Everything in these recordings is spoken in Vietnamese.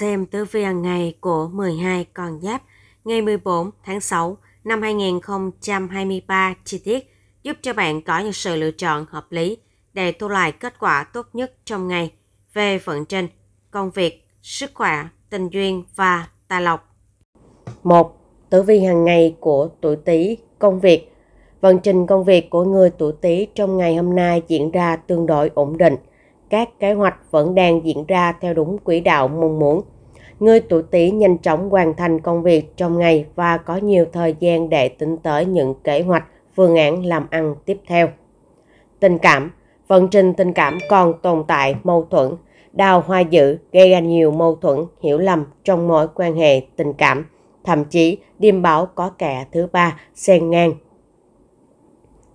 Xem tử vi hàng ngày của 12 con giáp ngày 14 tháng 6 năm 2023 chi tiết giúp cho bạn có những sự lựa chọn hợp lý để thu lại kết quả tốt nhất trong ngày về vận trình, công việc, sức khỏe, tình duyên và tài lộc. 1. Tử vi hàng ngày của tuổi Tý, công việc. Vận trình công việc của người tuổi Tý trong ngày hôm nay diễn ra tương đối ổn định – các kế hoạch vẫn đang diễn ra theo đúng quỹ đạo mong muốn. Người tuổi Tý nhanh chóng hoàn thành công việc trong ngày và có nhiều thời gian để tính tới những kế hoạch, phương án làm ăn tiếp theo. Tình cảm Vận trình tình cảm còn tồn tại mâu thuẫn, đào hoa dữ gây ra nhiều mâu thuẫn, hiểu lầm trong mối quan hệ tình cảm. Thậm chí, điềm báo có kẻ thứ ba xen ngang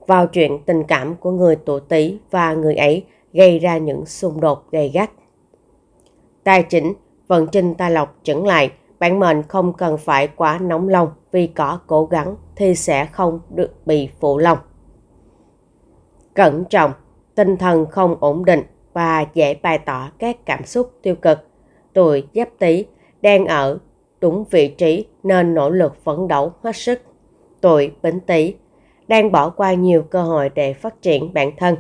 vào chuyện tình cảm của người tuổi Tý và người ấy gây ra những xung đột gay gắt. Tài chỉnh, vận trình tài lộc chững lại, bản mệnh không cần phải quá nóng lòng vì có cố gắng thì sẽ không được bị phụ lòng. Cẩn trọng, tinh thần không ổn định và dễ bày tỏ các cảm xúc tiêu cực. Tuổi giáp tý đang ở đúng vị trí nên nỗ lực phấn đấu hết sức. Tuổi bính tý đang bỏ qua nhiều cơ hội để phát triển bản thân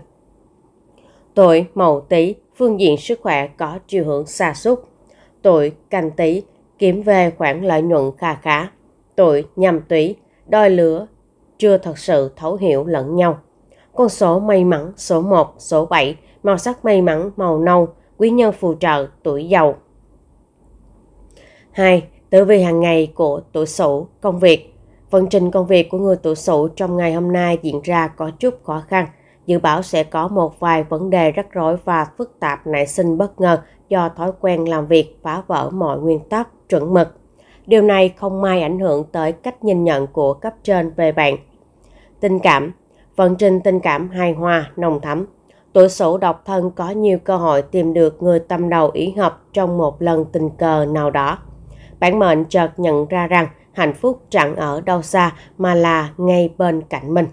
Tuổi mậu tý phương diện sức khỏe có chiều hướng xa sút Tuổi canh tý kiếm về khoản lợi nhuận kha khá. Tuổi nhâm tý đôi lứa chưa thật sự thấu hiểu lẫn nhau. Con số may mắn số 1, số 7, màu sắc may mắn màu nâu, quý nhân phù trợ tuổi giàu. 2. Tử vi hàng ngày của tuổi Sửu, công việc. Vận trình công việc của người tuổi Sửu trong ngày hôm nay diễn ra có chút khó khăn Dự báo sẽ có một vài vấn đề rắc rối và phức tạp nảy sinh bất ngờ do thói quen làm việc phá vỡ mọi nguyên tắc, chuẩn mực. Điều này không may ảnh hưởng tới cách nhìn nhận của cấp trên về bạn. Tình cảm Vận trình tình cảm hài hòa, nồng thắm. Tuổi sổ độc thân có nhiều cơ hội tìm được người tâm đầu ý hợp trong một lần tình cờ nào đó. Bản mệnh chợt nhận ra rằng hạnh phúc chẳng ở đâu xa mà là ngay bên cạnh mình.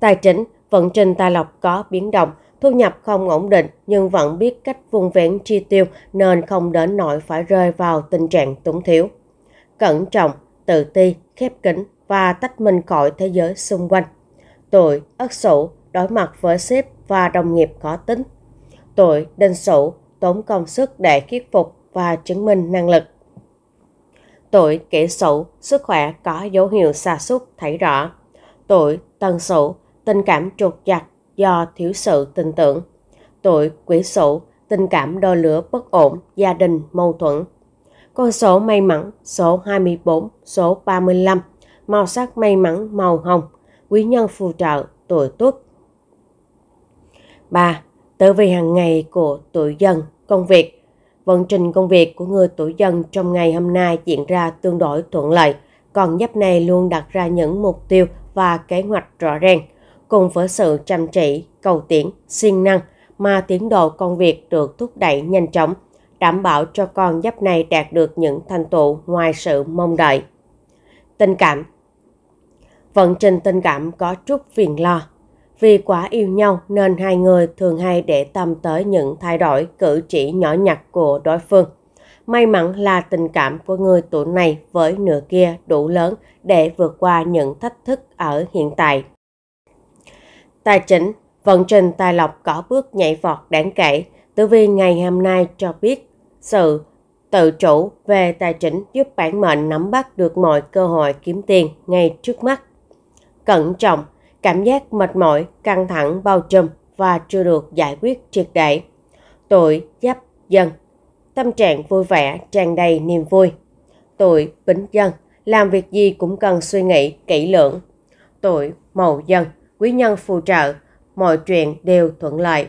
Tài chính Vận trình tài lộc có biến động, thu nhập không ổn định nhưng vẫn biết cách vung vén chi tiêu nên không đến nỗi phải rơi vào tình trạng túng thiếu. Cẩn trọng, tự ti, khép kín và tách mình khỏi thế giới xung quanh. Tuổi Ất Sửu đối mặt với sếp và đồng nghiệp có tính. Tuổi Đinh Sửu tốn công sức để thuyết phục và chứng minh năng lực. Tuổi Kỷ Sửu sức khỏe có dấu hiệu xa sút thấy rõ. Tuổi Tân Sửu tình cảm trột giặt do thiếu sự tin tưởng, tuổi quỷ sụ, tình cảm đo lửa bất ổn, gia đình mâu thuẫn. Con số may mắn số 24, số 35, màu sắc may mắn màu hồng, quý nhân phù trợ tuổi tuất. 3. Tử vi hàng ngày của tuổi dần, công việc. Vận trình công việc của người tuổi dần trong ngày hôm nay diễn ra tương đối thuận lợi, còn giáp này luôn đặt ra những mục tiêu và kế hoạch rõ ràng – cùng với sự chăm chỉ, cầu tiến, siêng năng mà tiến độ công việc được thúc đẩy nhanh chóng, đảm bảo cho con giáp này đạt được những thành tựu ngoài sự mong đợi. Tình cảm Vận trình tình cảm có chút phiền lo. Vì quá yêu nhau nên hai người thường hay để tâm tới những thay đổi cử chỉ nhỏ nhặt của đối phương. May mắn là tình cảm của người tuổi này với nửa kia đủ lớn để vượt qua những thách thức ở hiện tại tài chính, vận trình tài lộc có bước nhảy vọt đáng kể. Tử vi ngày hôm nay cho biết sự tự chủ về tài chính giúp bản mệnh nắm bắt được mọi cơ hội kiếm tiền ngay trước mắt. Cẩn trọng, cảm giác mệt mỏi, căng thẳng bao trùm và chưa được giải quyết triệt để. Tuổi giáp dần, tâm trạng vui vẻ, tràn đầy niềm vui. Tuổi bính dần, làm việc gì cũng cần suy nghĩ kỹ lưỡng. Tuổi mậu dần, quý nhân phù trợ, mọi chuyện đều thuận lợi.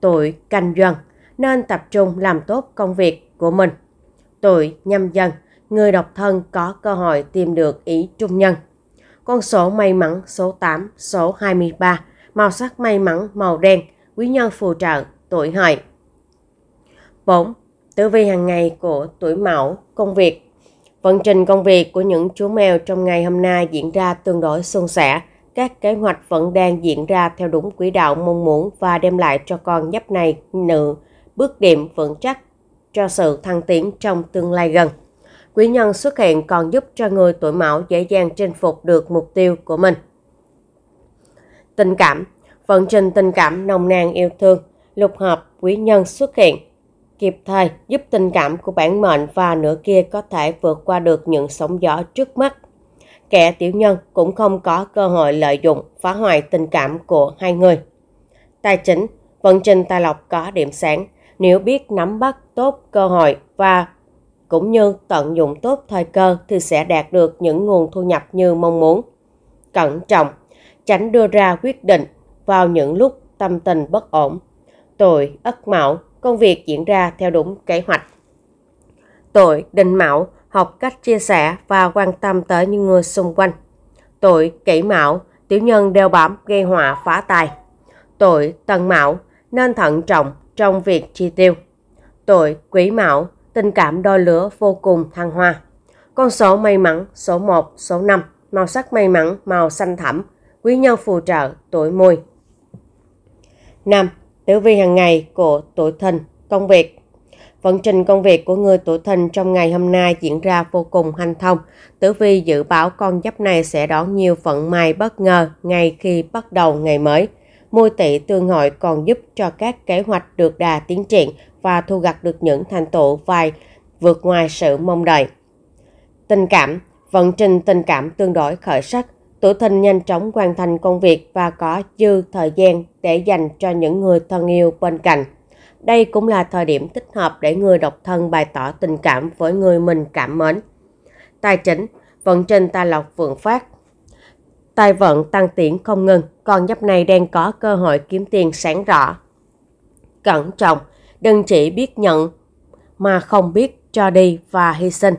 Tuổi canh dần nên tập trung làm tốt công việc của mình. Tuổi nhâm dần, người độc thân có cơ hội tìm được ý trung nhân. Con số may mắn số 8, số 23, màu sắc may mắn màu đen, quý nhân phù trợ, tuổi hợi. 4. Tử vi hàng ngày của tuổi mão, công việc. Vận trình công việc của những chú mèo trong ngày hôm nay diễn ra tương đối suôn sẻ các kế hoạch vẫn đang diễn ra theo đúng quỹ đạo mong muốn và đem lại cho con nhấp này nự bước điểm vững chắc cho sự thăng tiến trong tương lai gần. Quý nhân xuất hiện còn giúp cho người tuổi mão dễ dàng chinh phục được mục tiêu của mình. Tình cảm Vận trình tình cảm nồng nàn yêu thương, lục hợp quý nhân xuất hiện kịp thời giúp tình cảm của bản mệnh và nửa kia có thể vượt qua được những sóng gió trước mắt kẻ tiểu nhân cũng không có cơ hội lợi dụng phá hoại tình cảm của hai người. Tài chính, vận trình tài lộc có điểm sáng, nếu biết nắm bắt tốt cơ hội và cũng như tận dụng tốt thời cơ thì sẽ đạt được những nguồn thu nhập như mong muốn. Cẩn trọng, tránh đưa ra quyết định vào những lúc tâm tình bất ổn. Tuổi Ất Mão, công việc diễn ra theo đúng kế hoạch. Tuổi Đinh Mão, học cách chia sẻ và quan tâm tới những người xung quanh. Tội kỷ mão, tiểu nhân đeo bám gây họa phá tài. Tội tân mão, nên thận trọng trong việc chi tiêu. Tội quý mão, tình cảm đôi lửa vô cùng thăng hoa. Con số may mắn số 1, số 5, màu sắc may mắn màu xanh thẳm, quý nhân phù trợ tuổi mùi. 5. Tử vi hàng ngày của tuổi thìn, công việc. Vận trình công việc của người tuổi thìn trong ngày hôm nay diễn ra vô cùng hanh thông. Tử vi dự báo con giáp này sẽ đón nhiều vận may bất ngờ ngay khi bắt đầu ngày mới. Môi tỵ tương hội còn giúp cho các kế hoạch được đà tiến triển và thu gặt được những thành tựu vài vượt ngoài sự mong đợi. Tình cảm Vận trình tình cảm tương đối khởi sắc, tuổi thìn nhanh chóng hoàn thành công việc và có dư thời gian để dành cho những người thân yêu bên cạnh. Đây cũng là thời điểm thích hợp để người độc thân bày tỏ tình cảm với người mình cảm mến. Tài chính, vận trình tài lộc vượng phát. Tài vận tăng tiến không ngừng, con giáp này đang có cơ hội kiếm tiền sáng rõ. Cẩn trọng, đừng chỉ biết nhận mà không biết cho đi và hy sinh.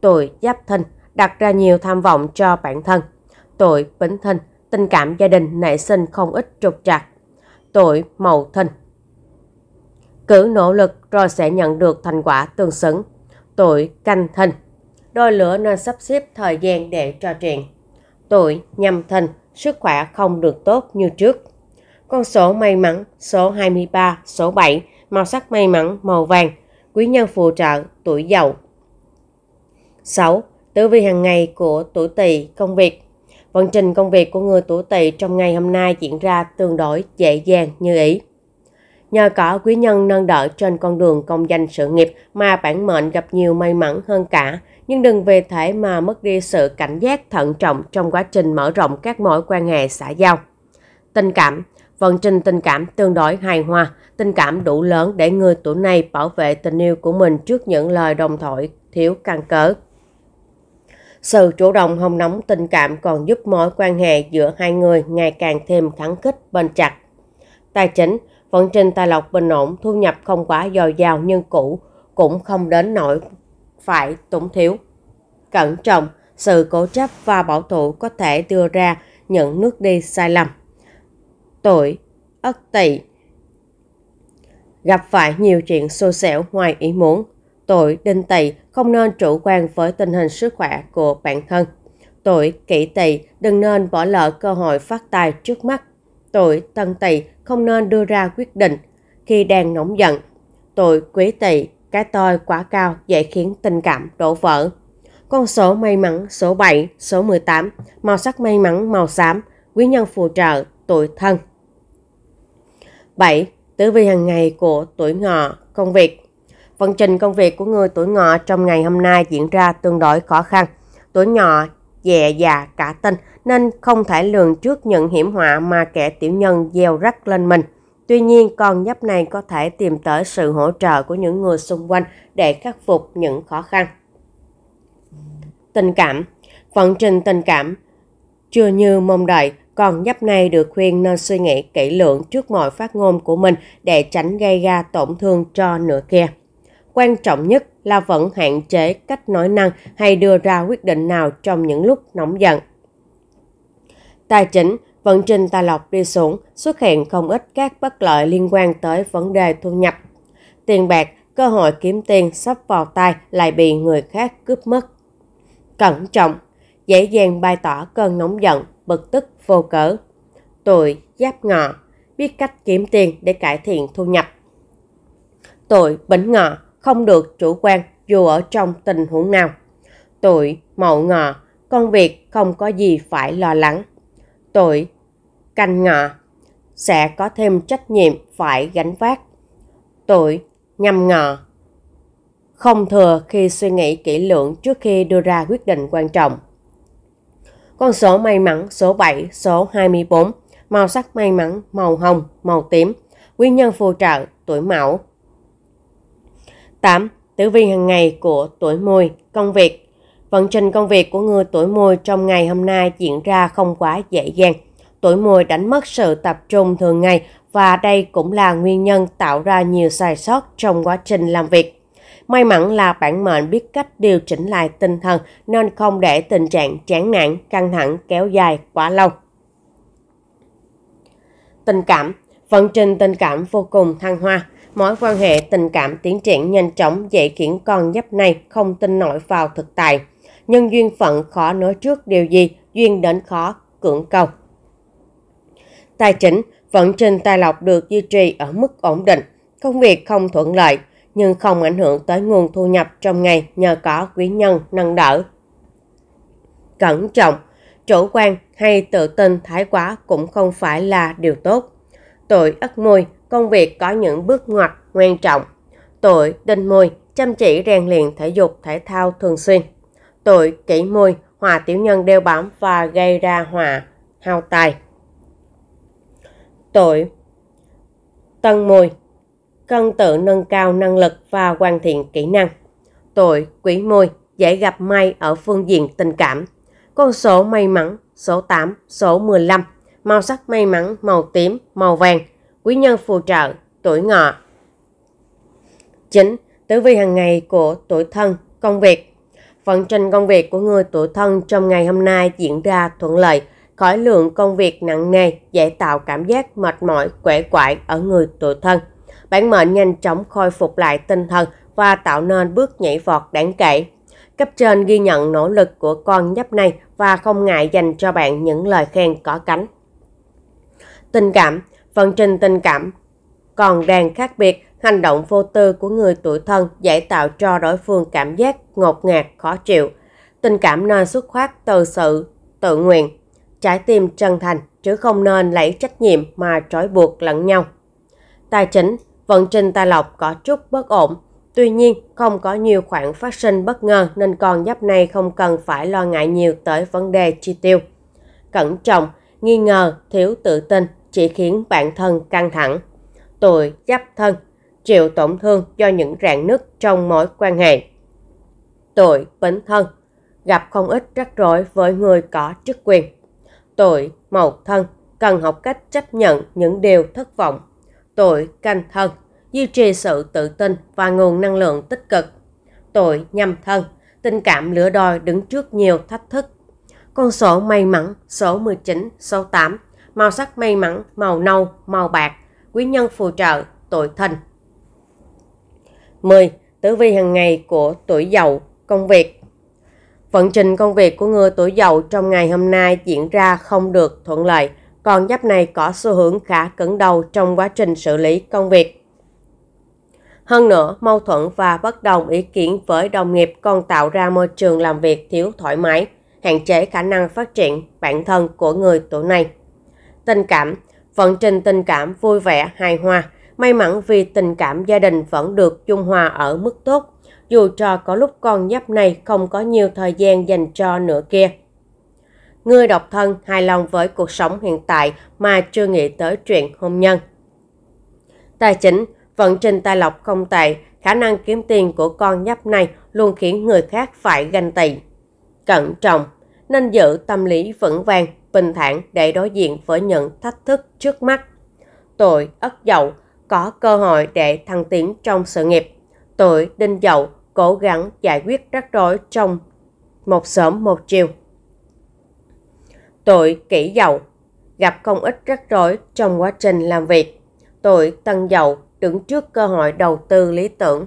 Tuổi giáp thân đặt ra nhiều tham vọng cho bản thân. Tuổi bính thân tình cảm gia đình nảy sinh không ít trục trặc. Tuổi mậu thân cứ nỗ lực rồi sẽ nhận được thành quả tương xứng. Tuổi canh thìn, đôi lửa nên sắp xếp thời gian để trò chuyện. Tuổi nhâm thìn, sức khỏe không được tốt như trước. Con số may mắn số 23, số 7, màu sắc may mắn màu vàng, quý nhân phù trợ tuổi giàu 6. Tử vi hàng ngày của tuổi tỵ công việc. Vận trình công việc của người tuổi tỵ trong ngày hôm nay diễn ra tương đối dễ dàng như ý. Nhờ có quý nhân nâng đỡ trên con đường công danh sự nghiệp mà bản mệnh gặp nhiều may mắn hơn cả. Nhưng đừng về thể mà mất đi sự cảnh giác thận trọng trong quá trình mở rộng các mối quan hệ xã giao. Tình cảm Vận trình tình cảm tương đối hài hòa, tình cảm đủ lớn để người tuổi này bảo vệ tình yêu của mình trước những lời đồng thoại thiếu căn cớ. Sự chủ động hồng nóng tình cảm còn giúp mối quan hệ giữa hai người ngày càng thêm kháng khích bền chặt. Tài chính vận trình tài lộc bình ổn, thu nhập không quá dồi dào nhưng cũ cũng không đến nỗi phải túng thiếu. Cẩn trọng, sự cố chấp và bảo thủ có thể đưa ra những nước đi sai lầm. Tuổi, ất tỵ Gặp phải nhiều chuyện xô xẻo ngoài ý muốn. Tuổi đinh tỵ không nên chủ quan với tình hình sức khỏe của bản thân. Tuổi kỷ tỵ đừng nên bỏ lỡ cơ hội phát tài trước mắt tội tần tỳ không nên đưa ra quyết định khi đang nóng giận. Tội quý tỳ, cái tôi quá cao dễ khiến tình cảm đổ vỡ. Con số may mắn số 7, số 18, màu sắc may mắn màu xám, quý nhân phù trợ, tuổi thân. 7. Tử vi hàng ngày của tuổi ngọ, công việc. Vận trình công việc của người tuổi ngọ trong ngày hôm nay diễn ra tương đối khó khăn. Tuổi ngọ dè dà cả tinh nên không thể lường trước những hiểm họa mà kẻ tiểu nhân gieo rắc lên mình. Tuy nhiên, con nhấp này có thể tìm tới sự hỗ trợ của những người xung quanh để khắc phục những khó khăn. Tình cảm Vận trình tình cảm Chưa như mong đợi, con nhấp này được khuyên nên suy nghĩ kỹ lưỡng trước mọi phát ngôn của mình để tránh gây ra tổn thương cho nửa kia. Quan trọng nhất là vẫn hạn chế cách nói năng hay đưa ra quyết định nào trong những lúc nóng giận. Tài chính, vận trình tài lộc đi xuống, xuất hiện không ít các bất lợi liên quan tới vấn đề thu nhập. Tiền bạc, cơ hội kiếm tiền sắp vào tay lại bị người khác cướp mất. Cẩn trọng, dễ dàng bày tỏ cơn nóng giận, bực tức vô cớ. Tuổi giáp ngọ, biết cách kiếm tiền để cải thiện thu nhập. Tuổi bính ngọ, không được chủ quan dù ở trong tình huống nào. Tuổi mậu ngọ, công việc không có gì phải lo lắng. Tuổi canh ngọ, sẽ có thêm trách nhiệm phải gánh vác. Tuổi nhâm ngọ, không thừa khi suy nghĩ kỹ lưỡng trước khi đưa ra quyết định quan trọng. Con số may mắn số 7, số 24, màu sắc may mắn màu hồng, màu tím, nguyên nhân phù trợ tuổi mão 8. Tử vi hàng ngày của tuổi mùi, công việc. Vận trình công việc của người tuổi mùi trong ngày hôm nay diễn ra không quá dễ dàng. Tuổi mùi đánh mất sự tập trung thường ngày và đây cũng là nguyên nhân tạo ra nhiều sai sót trong quá trình làm việc. May mắn là bản mệnh biết cách điều chỉnh lại tinh thần nên không để tình trạng chán nản, căng thẳng kéo dài quá lâu. Tình cảm Vận trình tình cảm vô cùng thăng hoa mối quan hệ tình cảm tiến triển nhanh chóng dễ khiến con nhấp này không tin nổi vào thực tại. Nhưng duyên phận khó nói trước điều gì, duyên đến khó, cưỡng cầu. Tài chính, vận trình tài lộc được duy trì ở mức ổn định, công việc không thuận lợi, nhưng không ảnh hưởng tới nguồn thu nhập trong ngày nhờ có quý nhân nâng đỡ. Cẩn trọng, chủ quan hay tự tin thái quá cũng không phải là điều tốt. tội ất mùi công việc có những bước ngoặt quan trọng. tội đinh môi chăm chỉ rèn luyện thể dục thể thao thường xuyên. tội kỹ môi hòa tiểu nhân đeo bám và gây ra hòa hao tài. tội tân môi cân tự nâng cao năng lực và hoàn thiện kỹ năng. tội quý môi dễ gặp may ở phương diện tình cảm. Con số may mắn số 8, số 15, màu sắc may mắn màu tím, màu vàng – quý nhân phù trợ, tuổi ngọ. 9. Tử vi hàng ngày của tuổi thân, công việc. Vận trình công việc của người tuổi thân trong ngày hôm nay diễn ra thuận lợi, khỏi lượng công việc nặng nề, dễ tạo cảm giác mệt mỏi, quẻ quại ở người tuổi thân. Bản mệnh nhanh chóng khôi phục lại tinh thần và tạo nên bước nhảy vọt đáng kể. Cấp trên ghi nhận nỗ lực của con nhấp này và không ngại dành cho bạn những lời khen có cánh. Tình cảm vận trình tình cảm. Còn đang khác biệt, hành động vô tư của người tuổi thân giải tạo cho đối phương cảm giác ngột ngạt, khó chịu. Tình cảm nên xuất phát từ sự tự nguyện, trái tim chân thành, chứ không nên lấy trách nhiệm mà trói buộc lẫn nhau. Tài chính, vận trình tài lộc có chút bất ổn, Tuy nhiên, không có nhiều khoản phát sinh bất ngờ nên con giáp này không cần phải lo ngại nhiều tới vấn đề chi tiêu. Cẩn trọng, nghi ngờ, thiếu tự tin chỉ khiến bản thân căng thẳng. Tôi giáp thân, chịu tổn thương do những rạn nứt trong mối quan hệ. Tôi bến thân, gặp không ít rắc rối với người có chức quyền. Tôi mậu thân, cần học cách chấp nhận những điều thất vọng. Tôi canh thân, duy trì sự tự tin và nguồn năng lượng tích cực. Tôi nhâm thân, tình cảm lửa đòi đứng trước nhiều thách thức. Con số may mắn số 19, số 8 màu sắc may mắn, màu nâu, màu bạc, quý nhân phù trợ, tuổi thìn. 10. Tử vi hàng ngày của tuổi dậu, công việc. Vận trình công việc của người tuổi dậu trong ngày hôm nay diễn ra không được thuận lợi, còn giáp này có xu hướng khá cứng đầu trong quá trình xử lý công việc. Hơn nữa, mâu thuẫn và bất đồng ý kiến với đồng nghiệp còn tạo ra môi trường làm việc thiếu thoải mái, hạn chế khả năng phát triển bản thân của người tuổi này tình cảm. Vận trình tình cảm vui vẻ, hài hòa. May mắn vì tình cảm gia đình vẫn được trung hòa ở mức tốt. Dù cho có lúc con nhấp này không có nhiều thời gian dành cho nửa kia. Người độc thân hài lòng với cuộc sống hiện tại mà chưa nghĩ tới chuyện hôn nhân. Tài chính, vận trình tài lộc không tệ, khả năng kiếm tiền của con nhấp này luôn khiến người khác phải ganh tị. Cẩn trọng, nên giữ tâm lý vững vàng, bình thản để đối diện với những thách thức trước mắt. Tuổi Ất Dậu có cơ hội để thăng tiến trong sự nghiệp. Tuổi Đinh Dậu cố gắng giải quyết rắc rối trong một sớm một chiều. Tuổi Kỷ Dậu gặp không ít rắc rối trong quá trình làm việc. Tuổi Tân Dậu đứng trước cơ hội đầu tư lý tưởng.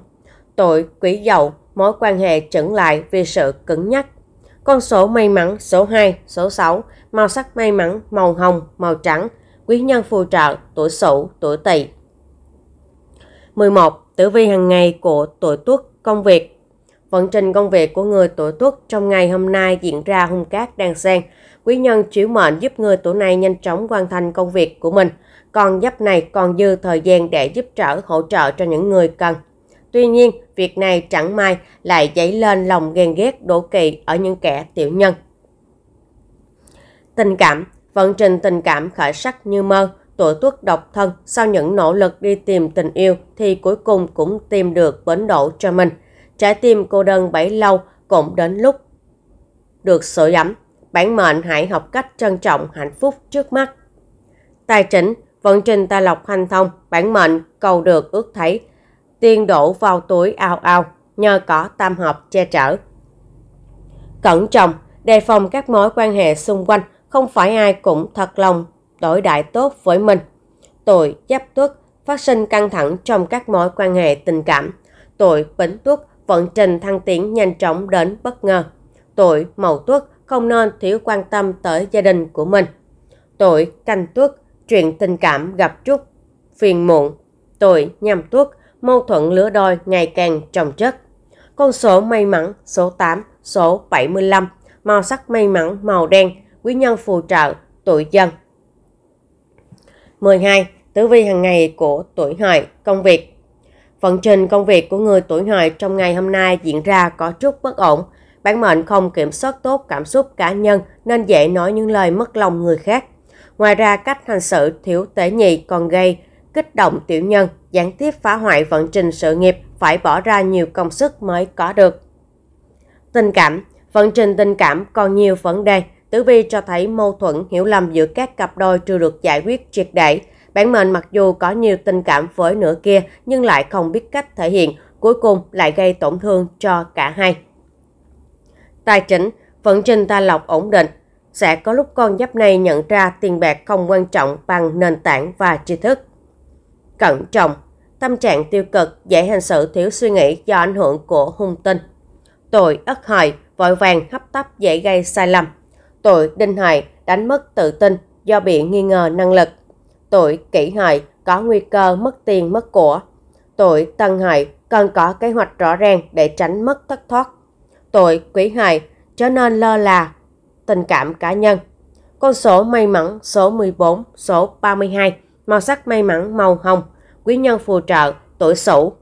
Tuổi Quý Dậu mối quan hệ chững lại vì sự cứng nhắc. Con số may mắn số 2, số 6 màu sắc may mắn, màu hồng, màu trắng, quý nhân phù trợ, tuổi sửu, tuổi tỵ. 11. Tử vi hàng ngày của tuổi tuất công việc Vận trình công việc của người tuổi tuất trong ngày hôm nay diễn ra hung cát đang xen. Quý nhân chuyển mệnh giúp người tuổi này nhanh chóng hoàn thành công việc của mình. Còn giáp này còn dư thời gian để giúp trở hỗ trợ cho những người cần. Tuy nhiên, việc này chẳng may lại dấy lên lòng ghen ghét đổ kỳ ở những kẻ tiểu nhân. Tình cảm, vận trình tình cảm khởi sắc như mơ, tuổi tuất độc thân sau những nỗ lực đi tìm tình yêu thì cuối cùng cũng tìm được bến đỗ cho mình. Trái tim cô đơn bấy lâu cũng đến lúc được sưởi ấm. Bản mệnh hãy học cách trân trọng hạnh phúc trước mắt. Tài chính, vận trình tài lộc hanh thông, bản mệnh cầu được ước thấy, tiền đổ vào túi ao ao, nhờ có tam hợp che chở. Cẩn trọng, đề phòng các mối quan hệ xung quanh, không phải ai cũng thật lòng đổi đại tốt với mình. Tội giáp tuất phát sinh căng thẳng trong các mối quan hệ tình cảm. Tội bính tuất vận trình thăng tiến nhanh chóng đến bất ngờ. Tội mậu tuất không nên thiếu quan tâm tới gia đình của mình. Tội canh tuất chuyện tình cảm gặp chút phiền muộn. Tội nhâm tuất mâu thuẫn lứa đôi ngày càng trồng chất. Con số may mắn số 8, số 75, màu sắc may mắn màu đen, quý nhân phù trợ, tuổi dần. 12. Tử vi hàng ngày của tuổi hợi, công việc. Vận trình công việc của người tuổi hợi trong ngày hôm nay diễn ra có chút bất ổn. Bản mệnh không kiểm soát tốt cảm xúc cá nhân nên dễ nói những lời mất lòng người khác. Ngoài ra, cách hành sự thiếu tế nhị còn gây kích động tiểu nhân, gián tiếp phá hoại vận trình sự nghiệp, phải bỏ ra nhiều công sức mới có được. Tình cảm Vận trình tình cảm còn nhiều vấn đề, Tử vi cho thấy mâu thuẫn, hiểu lầm giữa các cặp đôi chưa được giải quyết triệt để. Bản mệnh mặc dù có nhiều tình cảm với nửa kia nhưng lại không biết cách thể hiện, cuối cùng lại gây tổn thương cho cả hai. Tài chính, vận trình ta lọc ổn định. Sẽ có lúc con giáp này nhận ra tiền bạc không quan trọng bằng nền tảng và tri thức. Cẩn trọng, tâm trạng tiêu cực, dễ hành sự thiếu suy nghĩ do ảnh hưởng của hung tinh. Tội ất hợi, vội vàng hấp tấp dễ gây sai lầm. Tội đinh hại đánh mất tự tin do bị nghi ngờ năng lực. Tội kỷ hại có nguy cơ mất tiền mất của. Tội tân hại cần có kế hoạch rõ ràng để tránh mất thất thoát. Tội quý hại trở nên lơ là tình cảm cá nhân. Con số may mắn số 14, số 32, màu sắc may mắn màu hồng, quý nhân phù trợ, tuổi sửu,